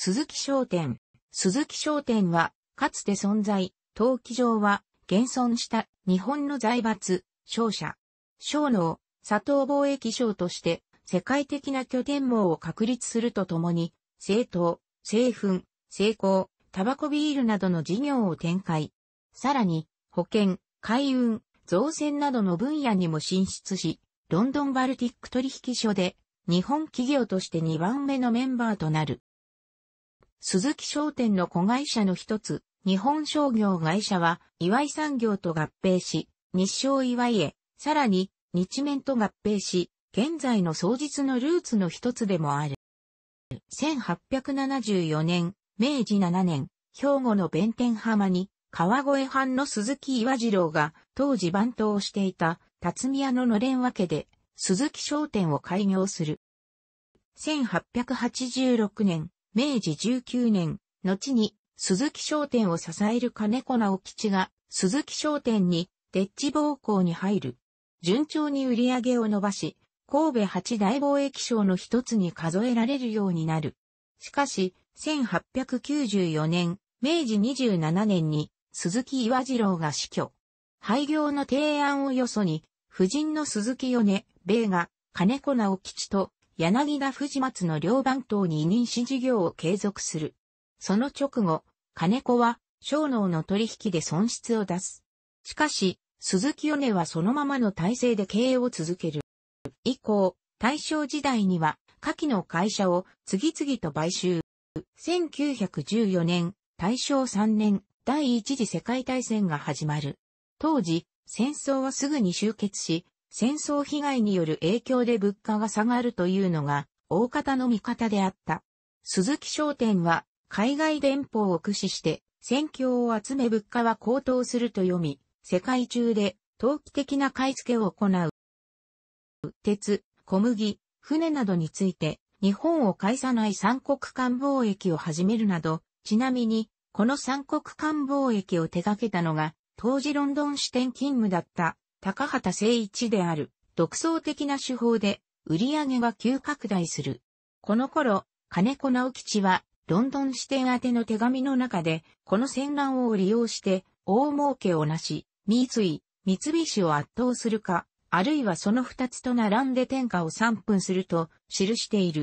鈴木商店。鈴木商店は、かつて存在、陶器場は、現存した日本の財閥、商社。商農、佐藤貿易商として、世界的な拠点網を確立するとともに、政党、製粉、成功、タバコビールなどの事業を展開。さらに、保険、海運、造船などの分野にも進出し、ロンドンバルティック取引所で日本企業として2番目のメンバーとなる。鈴木商店の子会社の一つ、日本商業会社は、岩井産業と合併し、日商岩井へ、さらに、日面と合併し、現在の創実のルーツの一つでもある。1874年、明治7年、兵庫の弁天浜に、川越藩の鈴木岩次郎が、当時番頭をしていた、辰宮ののれんわけで、鈴木商店を開業する。1886年、明治19年、後に鈴木商店を支える金子直吉が鈴木商店にデッチ暴行に入る。順調に売り上げを伸ばし、神戸八大貿易商の一つに数えられるようになる。しかし、1894年、明治27年に鈴木岩次郎が死去。廃業の提案をよそに、夫人の鈴木米、米が金子直吉と柳田藤松の両番頭に委任し事業を継続する。その直後、金子は、小脳の取引で損失を出す。しかし、鈴木米はそのままの体制で経営を続ける。以降、大正時代には、下記の会社を次々と買収。1914年、大正3年、第一次世界大戦が始まる。当時、戦争はすぐに終結し、戦争被害による影響で物価が下がるというのが、大方の見方であった。鈴木商店は、海外電報を駆使して、戦況を集め物価は高騰すると読み、世界中で、投機的な買い付けを行う。鉄、小麦、船などについて、日本を介さない三国間貿易を始めるなど、ちなみに、この三国間貿易を手掛けたのが、当時ロンドン支店勤務だった高畑誠一である、独創的な手法で、売り上げは急拡大する。この頃、金子直吉は、ロンドン支店宛ての手紙の中で、この戦乱を利用して、大儲けをなし、三井、三菱を圧倒するか、あるいはその二つと並んで天下を三分すると記している。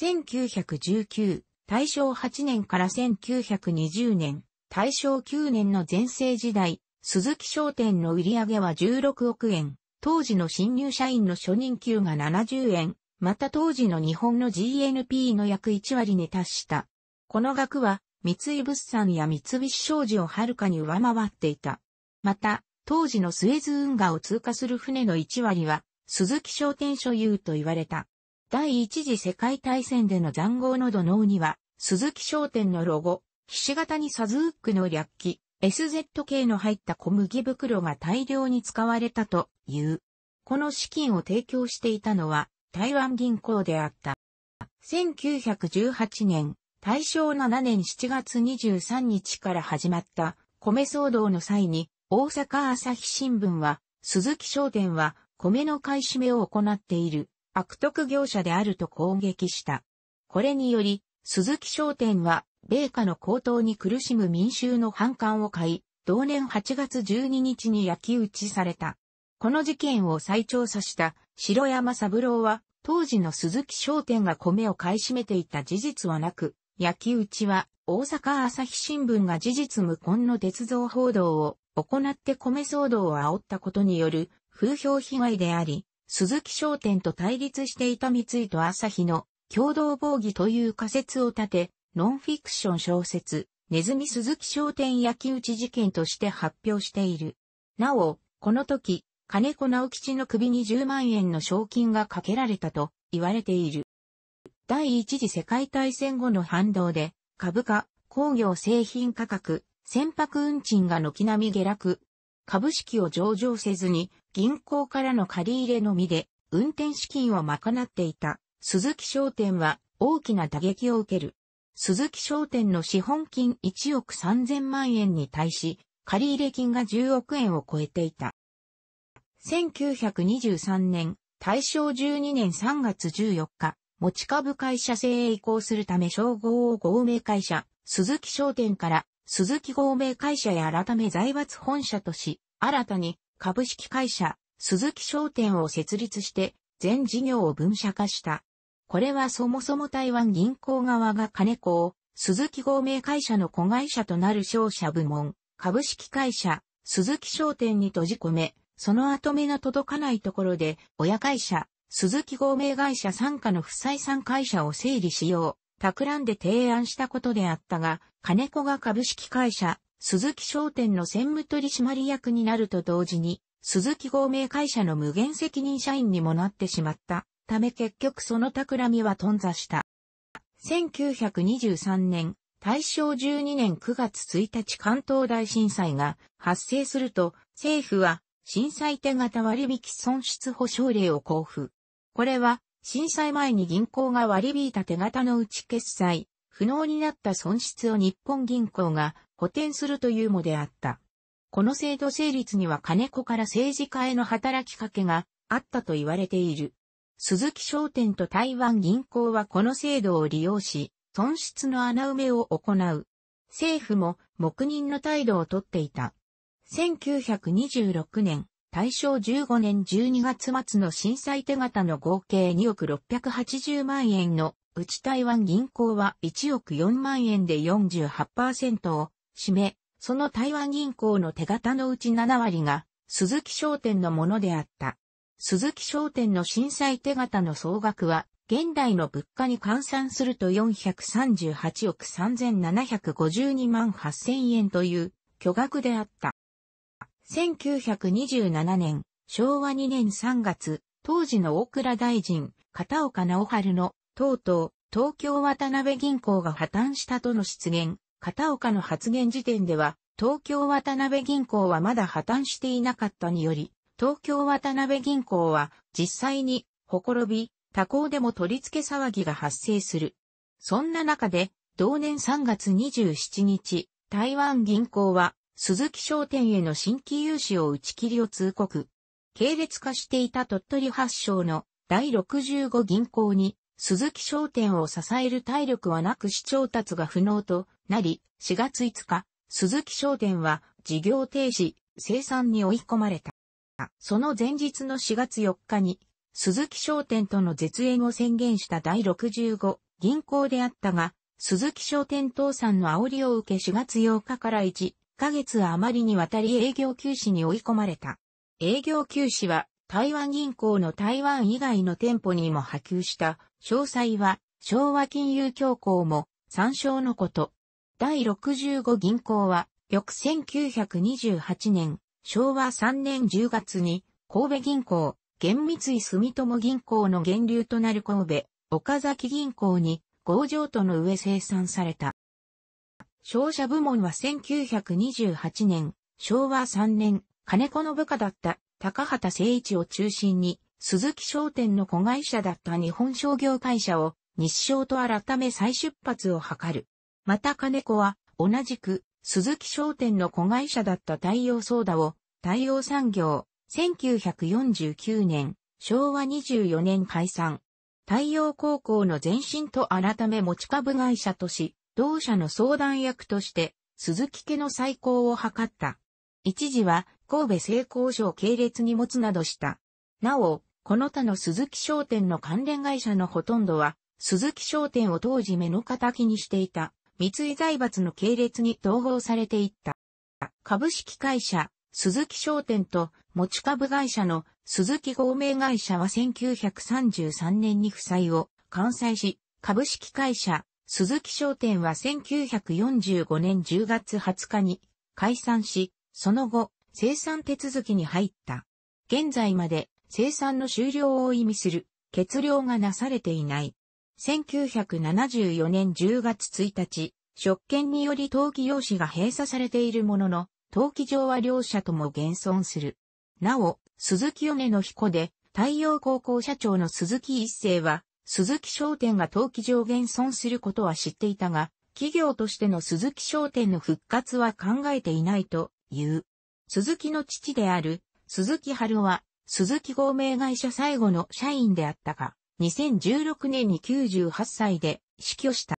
1919、大正8年から1920年、大正9年の前世時代、鈴木商店の売り上げは16億円、当時の新入社員の初任給が70円、また当時の日本の GNP の約1割に達した。この額は、三井物産や三菱商事をはるかに上回っていた。また、当時のスエズ運河を通過する船の1割は、鈴木商店所有と言われた。第一次世界大戦での残壕の土のには、鈴木商店のロゴ、菱形にサズーックの略記、SZK の入った小麦袋が大量に使われたという。この資金を提供していたのは台湾銀行であった。1918年、大正7年7月23日から始まった米騒動の際に大阪朝日新聞は鈴木商店は米の買い占めを行っている悪徳業者であると攻撃した。これにより鈴木商店は米価の高騰に苦しむ民衆の反感を買い、同年8月12日に焼き打ちされた。この事件を再調査した城山三郎は、当時の鈴木商店が米を買い占めていた事実はなく、焼き打ちは大阪朝日新聞が事実無根の鉄道報道を行って米騒動を煽ったことによる風評被害であり、鈴木商店と対立していた三井と朝日の共同防御という仮説を立て、ノンフィクション小説、ネズミ鈴木商店焼き打ち事件として発表している。なお、この時、金子直吉の首に10万円の賞金がかけられたと言われている。第一次世界大戦後の反動で、株価、工業製品価格、船舶運賃が軒並み下落。株式を上場せずに、銀行からの借り入れのみで、運転資金を賄っていた、鈴木商店は大きな打撃を受ける。鈴木商店の資本金1億3000万円に対し、借入金が10億円を超えていた。1923年、大正12年3月14日、持ち株会社制へ移行するため称号を合名会社、鈴木商店から鈴木合名会社へ改め財閥本社とし、新たに株式会社、鈴木商店を設立して、全事業を分社化した。これはそもそも台湾銀行側が金子を、鈴木合名会社の子会社となる商社部門、株式会社、鈴木商店に閉じ込め、その後目が届かないところで、親会社、鈴木合名会社傘下の不採算会社を整理しよう、企んで提案したことであったが、金子が株式会社、鈴木商店の専務取締役になると同時に、鈴木合名会社の無限責任社員にもなってしまった。ため結局その企みは頓挫した。1923年、大正12年9月1日関東大震災が発生すると、政府は震災手形割引損失保障令を交付。これは、震災前に銀行が割り引いた手形のうち決済、不能になった損失を日本銀行が補填するというもであった。この制度成立には金子から政治家への働きかけがあったと言われている。鈴木商店と台湾銀行はこの制度を利用し、損失の穴埋めを行う。政府も黙認の態度をとっていた。1926年、大正15年12月末の震災手形の合計2億680万円のうち台湾銀行は1億4万円で48%を占め、その台湾銀行の手形のうち7割が鈴木商店のものであった。鈴木商店の震災手形の総額は、現代の物価に換算すると438億3752万8000円という巨額であった。1927年、昭和2年3月、当時の大倉大臣、片岡直春の、とうとう、東京渡辺銀行が破綻したとの出現、片岡の発言時点では、東京渡辺銀行はまだ破綻していなかったにより、東京渡辺銀行は実際に、ほころび、他行でも取り付け騒ぎが発生する。そんな中で、同年3月27日、台湾銀行は、鈴木商店への新規融資を打ち切りを通告。系列化していた鳥取発祥の第65銀行に、鈴木商店を支える体力はなく市調達が不能となり、4月5日、鈴木商店は事業停止、生産に追い込まれた。その前日の4月4日に、鈴木商店との絶縁を宣言した第65銀行であったが、鈴木商店倒産の煽りを受け4月8日から1ヶ月余りにわたり営業休止に追い込まれた。営業休止は台湾銀行の台湾以外の店舗にも波及した、詳細は昭和金融恐慌も参照のこと。第65銀行は翌1928年昭和3年10月に、神戸銀行、厳密井住友銀行の源流となる神戸、岡崎銀行に、合場との上生産された。商社部門は1928年、昭和3年、金子の部下だった高畑誠一を中心に、鈴木商店の子会社だった日本商業会社を日商と改め再出発を図る。また金子は同じく鈴木商店の子会社だった太陽ソーダを、太陽産業、1949年、昭和24年解散。太陽高校の前身と改め持ち株会社とし、同社の相談役として、鈴木家の再興を図った。一時は、神戸製鋼所を系列に持つなどした。なお、この他の鈴木商店の関連会社のほとんどは、鈴木商店を当時目の敵にしていた。三井財閥の系列に統合されていった。株式会社、鈴木商店と持ち株会社の鈴木合名会社は1933年に負債を完済し、株式会社、鈴木商店は1945年10月20日に解散し、その後、生産手続きに入った。現在まで生産の終了を意味する、欠量がなされていない。1974年10月1日、職権により登記用紙が閉鎖されているものの、登記上は両社とも現存する。なお、鈴木米の彦で、太陽高校社長の鈴木一世は、鈴木商店が登記上現存することは知っていたが、企業としての鈴木商店の復活は考えていないという。鈴木の父である、鈴木春は、鈴木合名会社最後の社員であったが、2016年に98歳で死去した。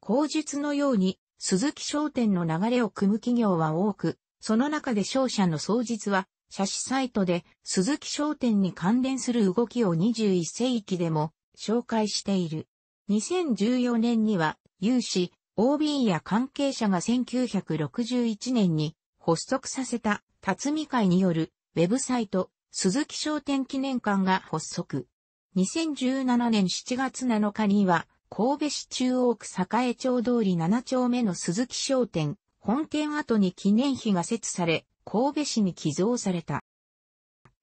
口述のように、鈴木商店の流れを組む企業は多く、その中で商社の創実は、社史サイトで鈴木商店に関連する動きを21世紀でも紹介している。2014年には、有志、OB や関係者が1961年に発足させた辰巳会によるウェブサイト鈴木商店記念館が発足。2017年7月7日には、神戸市中央区栄町通り7丁目の鈴木商店、本店跡に記念碑が設され、神戸市に寄贈された。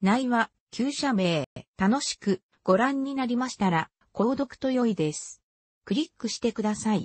内は、旧社名、楽しくご覧になりましたら、購読と良いです。クリックしてください。